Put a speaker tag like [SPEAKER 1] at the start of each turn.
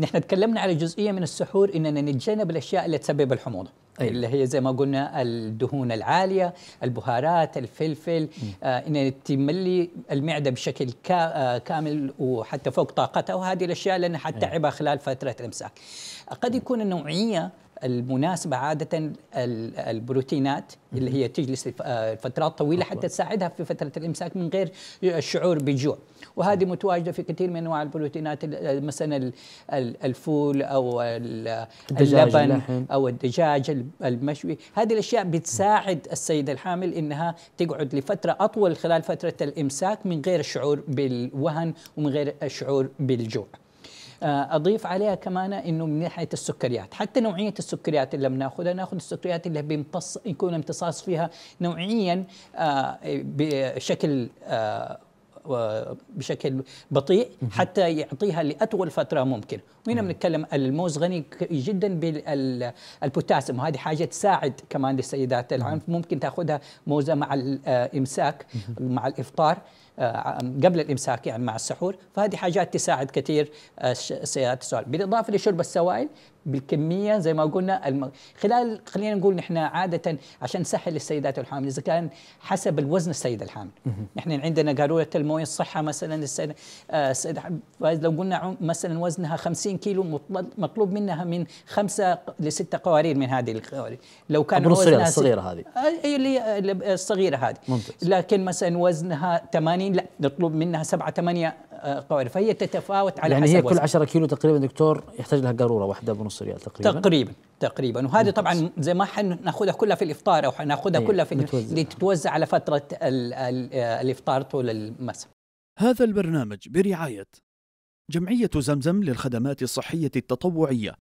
[SPEAKER 1] نحن تكلمنا على جزئيه من السحور اننا نتجنب الاشياء اللي تسبب الحموضه أيوة. اللي هي زي ما قلنا الدهون العاليه البهارات الفلفل آه ان تملي المعده بشكل كا آه كامل وحتى فوق طاقتها وهذه الاشياء لانها حتتعبها أيوة. خلال فتره الامساك قد يكون النوعيه المناسبه عاده البروتينات اللي هي تجلس آه، لفترات طويله حتى تساعدها في فتره الامساك من غير الشعور بالجوع وهذه متواجده في كثير من انواع البروتينات آه، مثلا الفول او اللبن او الدجاج المشوي هذه الاشياء بتساعد السيده الحامل انها تقعد لفتره اطول خلال فتره الامساك من غير الشعور بالوهن ومن غير الشعور بالجوع آه، اضيف عليها كمان انه من ناحيه السكريات حتى نوعيه السكريات اللي بناخذها ناخذ السكريات اللي بيمتص يكون امتصاص فيها نوعيا آه، بشكل آه، بشكل بطيء حتى يعطيها لاطول فتره ممكن وهنا بنتكلم الموز غني جدا بالبوتاسيوم وهذه حاجه تساعد كمان للسيدات العنف ممكن تاخذها موزه مع الامساك آه، مع الافطار آه، قبل الامساك يعني مع السحور فهذه حاجات تساعد كثير السيدات آه، السؤال بالاضافه لشرب السوائل بالكميه زي ما قلنا الم... خلال خلينا نقول نحن عاده عشان نسهل للسيدات الحامل اذا كان حسب الوزن السيده الحامل نحن عندنا قاروره المويه الصحه مثلا السيده آه لو قلنا مثلا وزنها 50 كيلو مطلوب منها من خمسه لسته قوارير من هذه القوارير لو كان وزنها الصغيره هذه اي آه، اللي الصغيره هذه ممتاز. لكن مثلا وزنها 80 لا نطلب منها سبعه ثمانيه قوارب فهي تتفاوت على يعني حسب هي كل 10 كيلو تقريبا دكتور يحتاج لها قاروره واحده بنص ريال تقريبا تقريبا تقريبا وهذه طبعا زي ما حناخذها كلها في الافطار او حناخذها إيه، كلها في لتتوزع على فتره الـ الـ الافطار طول المساء هذا البرنامج برعايه جمعيه زمزم للخدمات الصحيه التطوعيه